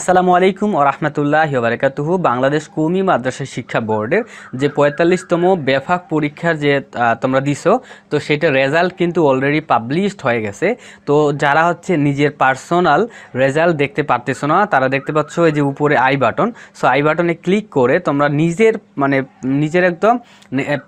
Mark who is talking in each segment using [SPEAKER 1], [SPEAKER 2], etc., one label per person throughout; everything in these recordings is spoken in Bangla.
[SPEAKER 1] আসসালামু আলাইকুম ও রহমতুল্লাহ বারকাতুহু বাংলাদেশ কৌমি মাদ্রাসা শিক্ষা বোর্ডের যে পঁয়তাল্লিশতম বেফাক পরীক্ষার যে তোমরা দিছো তো সেটা রেজাল্ট কিন্তু অলরেডি পাবলিশড হয়ে গেছে তো যারা হচ্ছে নিজের পার্সোনাল রেজাল্ট দেখতে পারতেছো না তারা দেখতে পাচ্ছ এই যে উপরে আই বাটন সো আই বাটনে ক্লিক করে তোমরা নিজের মানে নিজের একদম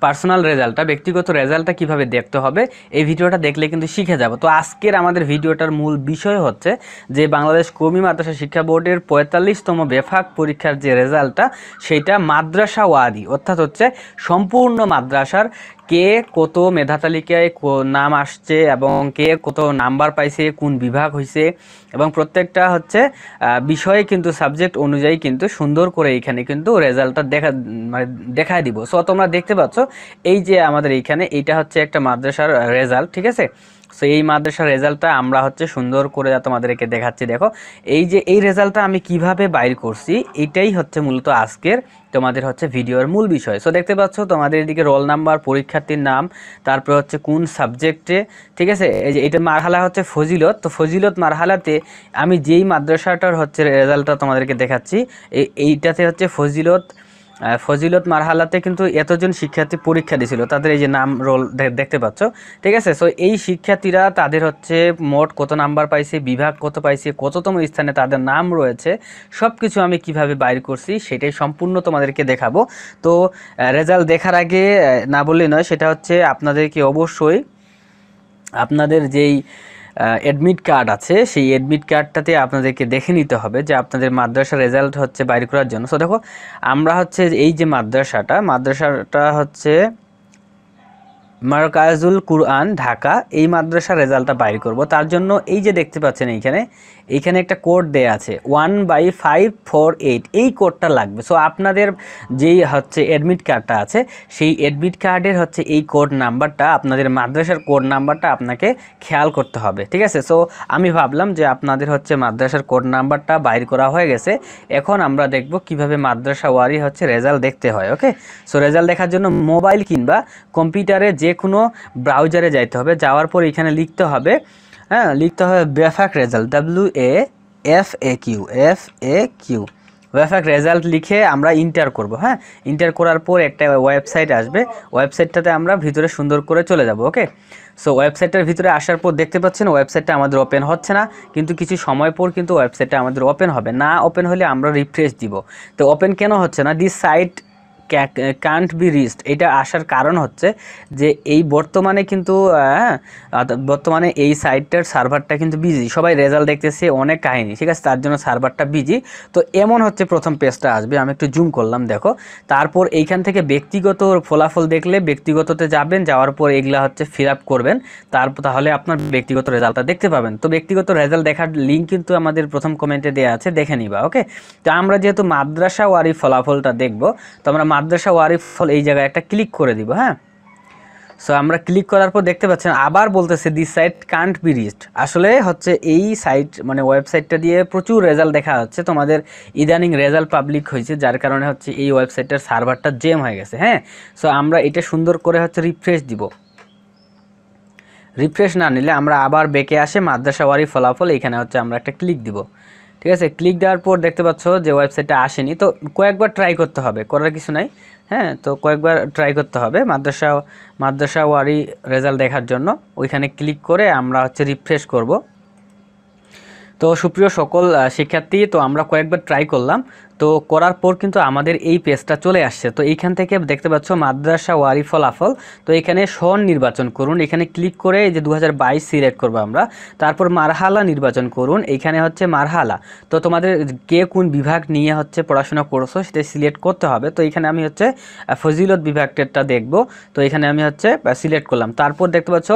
[SPEAKER 1] পার্সোনাল রেজাল্টটা ব্যক্তিগত রেজাল্টটা কিভাবে দেখতে হবে এই ভিডিওটা দেখলে কিন্তু শিখে যাবো তো আজকের আমাদের ভিডিওটার মূল বিষয় হচ্ছে যে বাংলাদেশ কৌমি মাদ্রাসা শিক্ষা বোর্ডের বোর্ডের পঁয়তাল্লিশতম বেফাক পরীক্ষার যে রেজাল্টটা সেইটা মাদ্রাসা ওয়ারি অর্থাৎ হচ্ছে সম্পূর্ণ মাদ্রাসার কে কত মেধা তালিকায় নাম আসছে এবং কে কত নাম্বার পাইছে কোন বিভাগ হয়েছে এবং প্রত্যেকটা হচ্ছে বিষয়ে কিন্তু সাবজেক্ট অনুযায়ী কিন্তু সুন্দর করে এইখানে কিন্তু রেজাল্টটা দেখা মানে দেখায় দিব সো তোমরা দেখতে পাচ্ছ এই যে আমাদের এইখানে এইটা হচ্ছে একটা মাদ্রাসার রেজাল্ট ঠিক আছে সো এই মাদ্রাসার রেজাল্টটা আমরা হচ্ছে সুন্দর করে তোমাদেরকে দেখাচ্ছি দেখো এই যে এই রেজাল্টটা আমি কিভাবে বাইর করছি এটাই হচ্ছে মূলত আজকের তোমাদের হচ্ছে ভিডিওর মূল বিষয় সো দেখতে পাচ্ছ তোমাদের এদিকে রোল নাম্বার পরীক্ষার্থীর নাম তারপরে হচ্ছে কোন সাবজেক্টে ঠিক আছে এই যে এটা মারহালা হচ্ছে ফজিলত তো ফজিলত মারহালাতে আমি যেই মাদ্রাসাটার হচ্ছে রেজাল্টটা তোমাদেরকে দেখাচ্ছি এইটাতে হচ্ছে ফজিলত ফজিলত মারহালাতে কিন্তু এতজন শিক্ষার্থী পরীক্ষা দিছিল তাদের এই যে নাম রোল দেখতে পাচ্ছ ঠিক আছে সো এই শিক্ষার্থীরা তাদের হচ্ছে মোট কত নাম্বার পাইছে বিভাগ কত পাইছে কততম স্থানে তাদের নাম রয়েছে সব কিছু আমি কিভাবে বাইর করছি সেটাই সম্পূর্ণ তোমাদেরকে দেখাবো তো রেজাল্ট দেখার আগে না বললে নয় সেটা হচ্ছে আপনাদেরকে অবশ্যই আপনাদের যেই অ্যাডমিট কার্ড আছে সেই অ্যাডমিট কার্ডটাতে আপনাদেরকে দেখে নিতে হবে যে আপনাদের মাদ্রাসার রেজাল্ট হচ্ছে বাইর করার জন্য সো দেখো আমরা হচ্ছে এই যে মাদ্রাসাটা মাদ্রাসাটা হচ্ছে মারকাজুল কুরআন ঢাকা এই মাদ্রাসার রেজাল্টটা বাইর করব তার জন্য এই যে দেখতে পাচ্ছেন এইখানে এইখানে একটা কোড দেয়া আছে one by five four eight এই কোডটা লাগবে সো আপনাদের যেই হচ্ছে অ্যাডমিট কার্ডটা আছে সেই অ্যাডমিট কার্ডের হচ্ছে এই কোড নাম্বারটা আপনাদের মাদ্রাসার কোড নাম্বারটা আপনাকে খেয়াল করতে হবে ঠিক আছে সো আমি ভাবলাম যে আপনাদের হচ্ছে মাদ্রাসার কোড নাম্বারটা বাইর করা হয়ে গেছে এখন আমরা দেখব কিভাবে মাদ্রাসা ওয়ারি হচ্ছে রেজাল্ট দেখতে হয় ওকে সো রেজাল্ট দেখার জন্য মোবাইল কিংবা কম্পিউটারে যে যে কোনো ব্রাউজারে যাইতে হবে যাওয়ার পর এখানে লিখতে হবে হ্যাঁ লিখতে হবে Befaq result W A F A Q F A Q website result লিখে আমরা ইন্টার করব হ্যাঁ ইন্টার করার পর একটা ওয়েবসাইট আসবে ওয়েবসাইটটাতে আমরা ভিতরে সুন্দর করে চলে যাব ওকে সো ওয়েবসাইটটার ভিতরে আসার পর দেখতে পাচ্ছেন ওয়েবসাইটটা আমাদের ওপেন হচ্ছে না কিন্তু কিছু সময় পর কিন্তু ওয়েবসাইটটা আমাদের ওপেন হবে না ওপেন হলে আমরা রিফ্রেশ দিব তো ওপেন কেন হচ্ছে না this site can't be reached এটা আসার কারণ হচ্ছে যে এই বর্তমানে কিন্তু বর্তমানে এই সাইটটার সার্ভারটা কিন্তু বিজি সবাই রেজাল্ট দেখতেছে অনেক কাহিনি ঠিক আছে তার জন্য সার্ভারটা বিজি তো এমন হচ্ছে প্রথম পেজটা আসবে আমি একটু জুম করলাম দেখো তারপর এইখান থেকে ব্যক্তিগত ফলাফল দেখলে ব্যক্তিগততে যাবেন যাওয়ার পর এগুলা হচ্ছে ফিল আপ করবেন তারপর তাহলে আপনার ব্যক্তিগত রেজাল্টটা দেখতে পাবেন তো ব্যক্তিগত রেজাল্ট দেখার লিঙ্ক কিন্তু আমাদের প্রথম কমেন্টে দেওয়া আছে দেখে নিবা ওকে তো আমরা যেহেতু মাদ্রাসা ওয়ারি ফলাফলটা দেখবো তো আমরা মাদ্রাসা ওয়ারিফ ফল এই জায়গায় একটা ক্লিক করে দিব হ্যাঁ সো আমরা ক্লিক করার পর দেখতে পাচ্ছেন আবার বলতেছে this site can't be reached আসলে হচ্ছে এই সাইট মানে ওয়েবসাইটটা দিয়ে প্রচুর রেজাল্ট দেখা হচ্ছে তোমাদের ইদানিং রেজাল্ট পাবলিক হয়েছে যার কারণে হচ্ছে এই ওয়েবসাইটটার সার্ভারটা জেম হয়ে গেছে হ্যাঁ সো আমরা এটা সুন্দর করে হচ্ছে রিফ্রেশ দিব রিফ্রেশ না নিলে আমরা আবার বেঁকে আসে মাদ্রাসা ওয়ারি ফলাফল এখানে হচ্ছে আমরা একটা ক্লিক দিব ঠিক আছে ক্লিক দেওয়ার পর দেখতে পাচ্ছ যে ওয়েবসাইটটা আসেনি তো কয়েকবার ট্রাই করতে হবে করার কিছু নাই হ্যাঁ তো কয়েকবার ট্রাই করতে হবে মাদ্রাসা মাদ্রাসা ওয়ারি রেজাল্ট দেখার জন্য ওইখানে ক্লিক করে আমরা হচ্ছে রিফ্রেশ করব তো সুপ্রিয় সকল শিক্ষার্থী তো আমরা কয়েকবার ট্রাই করলাম তো করার পর কিন্তু আমাদের এই পেজটা চলে আসছে তো এইখান থেকে দেখতে পাচ্ছ মাদ্রাসা ওয়ারি ফলাফল তো এখানে সন নির্বাচন করুন এখানে ক্লিক করে যে দু হাজার সিলেক্ট করবো আমরা তারপর মারহালা নির্বাচন করুন এখানে হচ্ছে মারহালা তো তোমাদের কে কোন বিভাগ নিয়ে হচ্ছে পড়াশোনা করছো সেটা সিলেক্ট করতে হবে তো এখানে আমি হচ্ছে ফজিলত বিভাগটা দেখব তো এখানে আমি হচ্ছে সিলেক্ট করলাম তারপর দেখতে পাচ্ছ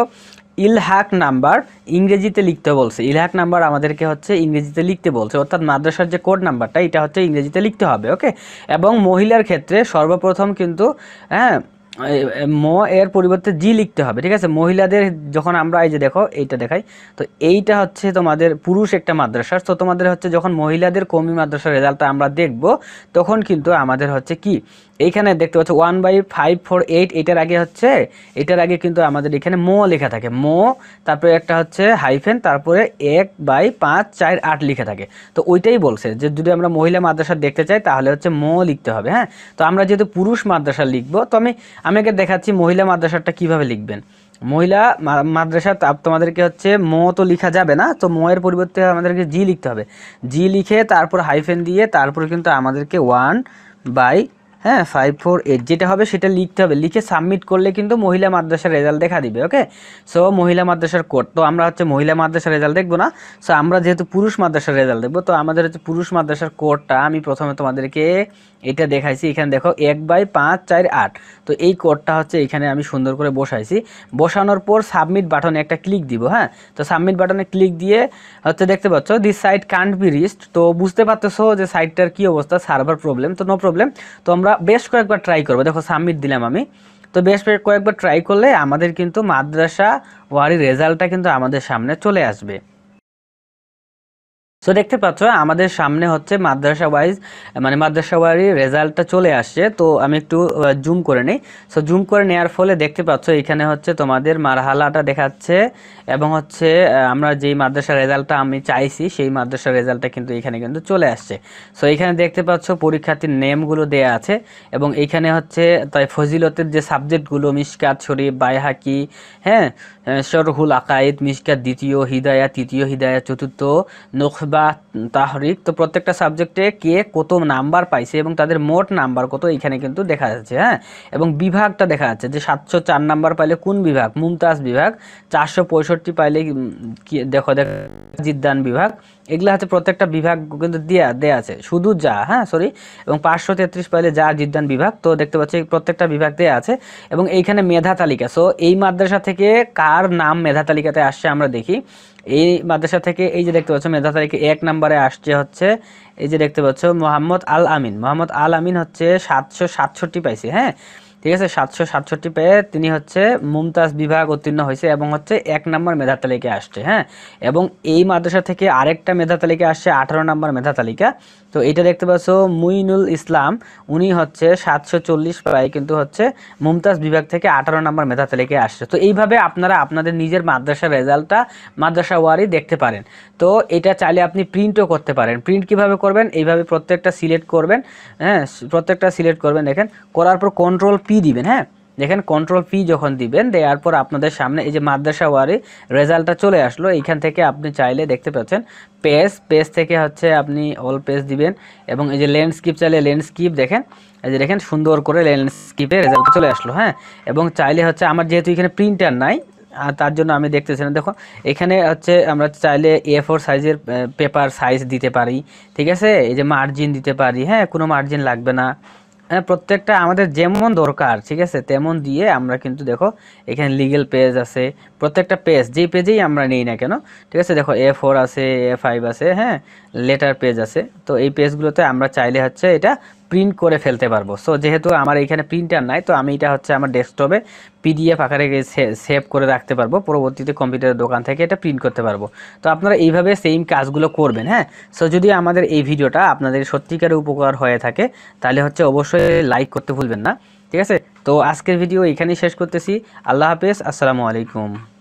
[SPEAKER 1] ইলহাক নাম্বার ইংরেজিতে লিখতে বলছে ইলহাক নাম্বার আমাদেরকে হচ্ছে ইংরেজিতে লিখতে বলছে অর্থাৎ মাদ্রাসার যে কোড নাম্বারটা এটা হচ্ছে ইংরেজিতে লিখতে হবে ওকে এবং মহিলার ক্ষেত্রে সর্বপ্রথম কিন্তু হ্যাঁ ম এর পরিবর্তে জি লিখতে হবে ঠিক আছে মহিলাদের যখন আমরা এই যে দেখো এইটা দেখাই তো এইটা হচ্ছে তোমাদের পুরুষ একটা মাদ্রাসার তো তোমাদের হচ্ছে যখন মহিলাদের কমি মাদ্রাসার রেজাল্টটা আমরা দেখব তখন কিন্তু আমাদের হচ্ছে কি এইখানে দেখতে পাচ্ছ one by five four eight এটার আগে হচ্ছে এটার আগে কিন্তু আমাদের এখানে মো লেখা থাকে মো তারপরে একটা হচ্ছে হাইফেন তারপরে এক বাই পাঁচ চার আট লিখে থাকে তো ওইটাই বলছে যে যদি আমরা মহিলা মাদ্রাসা দেখতে চাই তাহলে হচ্ছে মো লিখতে হবে হ্যাঁ তো আমরা যেহেতু পুরুষ মাদ্রাসা লিখবো তো আমি আমাকে দেখাচ্ছি মহিলা মাদ্রাসাটা কিভাবে লিখবেন মহিলা মাদ্রাসা তোমাদেরকে হচ্ছে ম তো লিখা যাবে না তো ময়ের পরিবর্তে আমাদেরকে জি লিখতে হবে জি লিখে তারপর হাইফেন দিয়ে তারপর কিন্তু আমাদেরকে ওয়ান বাই হ্যাঁ ফাইভ ফোর এইট যেটা হবে সেটা লিখতে হবে লিখে সাবমিট করলে কিন্তু মহিলা মাদ্রাসার রেজাল্ট দেখা দিবে ওকে সো মহিলা মাদ্রাসার কোড তো আমরা হচ্ছে মহিলা মাদ্রাসার রেজাল্ট দেখবো না সো আমরা যেহেতু পুরুষ মাদ্রাসার রেজাল্ট দেখবো তো আমাদের হচ্ছে পুরুষ মাদ্রাসার কোডটা আমি প্রথমে তোমাদেরকে এটা দেখাইছি এখানে দেখো এক বাই পাঁচ চার আট তো এই কোডটা হচ্ছে এখানে আমি সুন্দর করে বসাইছি বসানোর পর সাবমিট বাটনে একটা ক্লিক দিব হ্যাঁ তো সাবমিট বাটনে ক্লিক দিয়ে হচ্ছে দেখতে পাচ্ছ this site can't be reached তো বুঝতে পারতেছো যে সাইটটার কী অবস্থা সার্ভার প্রবলেম তো নো প্রবলেম তো আমরা বেশ কয়েকবার ট্রাই করবো দেখো সাবমিট দিলাম আমি তো বেশ কয়েকবার ট্রাই করলে আমাদের কিন্তু মাদ্রাসা ওয়ারি রেজাল্টটা কিন্তু আমাদের সামনে চলে আসবে সো দেখতে পাচ্ছ আমাদের সামনে হচ্ছে মাদ্রাসা ওয়াইজ মানে মাদ্রাসা ওয়ারি রেজাল্টটা চলে আসছে তো আমি একটু জুম করে নিই সো জুম করে নেওয়ার ফলে দেখতে পাচ্ছ এখানে হচ্ছে তোমাদের মারহালাটা দেখাচ্ছে এবং হচ্ছে আমরা যেই মাদ্রাসা রেজাল্টটা আমি চাইছি সেই মাদ্রাসা রেজাল্টটা কিন্তু এখানে কিন্তু চলে আসছে সো এখানে দেখতে পাচ্ছ পরীক্ষার্থীর নেমগুলো দেয়া আছে এবং এখানে হচ্ছে তাই ফজিলতের যে সাবজেক্টগুলো মিসকাত শরীফ বাইহাকি হ্যাঁ শরহুল আকায়েদ মিসকাত দ্বিতীয় হৃদয়া তৃতীয় হৃদয়া চতুর্থ নখ বা তাহরিক তো প্রত্যেকটা সাবজেক্টে কে কত নাম্বার পাইছে এবং তাদের মোট নাম্বার কত এইখানে কিন্তু দেখা যাচ্ছে হ্যাঁ এবং বিভাগটা দেখা যাচ্ছে যে সাতশো চার নাম্বার পাইলে কোন বিভাগ মুমতাজ বিভাগ চারশো পঁয়ষট্টি পাইলে কি দেখো দেখ জিদ্দান বিভাগ এগুলো হচ্ছে প্রত্যেকটা বিভাগ কিন্তু দেয়া দেয়া আছে শুধু যা হ্যাঁ সরি এবং পাঁচশো তেত্রিশ পাইলে যা জিদ্দান বিভাগ তো দেখতে পাচ্ছি প্রত্যেকটা বিভাগ দেয়া আছে এবং এইখানে মেধা তালিকা সো এই মাদ্রাসা থেকে কার নাম মেধা তালিকাতে আসছে আমরা দেখি এই মাদ্রাসা থেকে এই যে দেখতে পাচ্ছ মেধা তারিখে এক নম্বরে আসছে হচ্ছে এই যে দেখতে পাচ্ছ মোহাম্মদ আল আমিন মোহাম্মদ আল আমিন হচ্ছে সাতশো সাতষট্টি পাইছে হ্যাঁ ঠিক আছে সাতশো সাতষট্টি পেয়ে তিনি হচ্ছে মুমতাজ বিভাগ উত্তীর্ণ হয়েছে এবং হচ্ছে এক নম্বর মেধা তালিকায় আসছে হ্যাঁ এবং এই মাদ্রাসা থেকে আরেকটা মেধা তালিকা আসছে আঠারো নম্বর মেধা তালিকা তো এটা দেখতে পাচ্ছ মুইনুল ইসলাম উনি হচ্ছে সাতশো চল্লিশ পায় কিন্তু হচ্ছে মুমতাজ বিভাগ থেকে আঠারো নম্বর মেধা তালিকায় আসছে তো এইভাবে আপনারা আপনাদের নিজের মাদ্রাসার রেজাল্টটা মাদ্রাসা ওয়ারি দেখতে পারেন তো এটা চাইলে আপনি প্রিন্টও করতে পারেন প্রিন্ট কিভাবে করবেন এইভাবে প্রত্যেকটা সিলেক্ট করবেন হ্যাঁ প্রত্যেকটা সিলেক্ট করবেন দেখেন করার পর কন্ট্রোল পি পি দিবেন হ্যাঁ দেখেন কন্ট্রোল পি যখন দিবেন দেওয়ার পর আপনাদের সামনে এই যে মাদ্রাসা ওয়ারে রেজাল্টটা চলে আসলো এইখান থেকে আপনি চাইলে দেখতে পাচ্ছেন পেজ পেজ থেকে হচ্ছে আপনি অল পেজ দিবেন এবং এই যে ল্যান্ডস্কিপ চাইলে ল্যান্ডস্কিপ দেখেন এই যে দেখেন সুন্দর করে ল্যান্ডস্কিপে রেজাল্ট চলে আসলো হ্যাঁ এবং চাইলে হচ্ছে আমার যেহেতু এখানে প্রিন্টার নাই আর তার জন্য আমি দেখতেছি না দেখো এখানে হচ্ছে আমরা চাইলে এ ফোর সাইজের পেপার সাইজ দিতে পারি ঠিক আছে এই যে মার্জিন দিতে পারি হ্যাঁ কোনো মার্জিন লাগবে না হ্যাঁ প্রত্যেকটা আমাদের যেমন দরকার ঠিক আছে তেমন দিয়ে আমরা কিন্তু দেখো এখানে লিগেল পেজ আছে প্রত্যেকটা পেজ যে পেজেই আমরা নিই না কেন ঠিক আছে দেখো এ ফোর আছে এ ফাইভ আছে হ্যাঁ লেটার পেজ আছে তো এই পেজগুলোতে আমরা চাইলে হচ্ছে এটা প্রিন্ট করে ফেলতে পারবো সো যেহেতু আমার এইখানে প্রিন্টার নাই তো আমি এটা হচ্ছে আমার ডেস্কটপে পিডিএফ আকারে সেভ করে রাখতে পারবো পরবর্তীতে কম্পিউটারের দোকান থেকে এটা প্রিন্ট করতে পারবো তো আপনারা এইভাবে সেম কাজগুলো করবেন হ্যাঁ সো যদি আমাদের এই ভিডিওটা আপনাদের সত্যিকারের উপকার হয়ে থাকে তাহলে হচ্ছে অবশ্যই লাইক করতে ভুলবেন না ঠিক আছে তো আজকের ভিডিও এখানেই শেষ করতেছি আল্লাহ হাফেজ আসসালামু আলাইকুম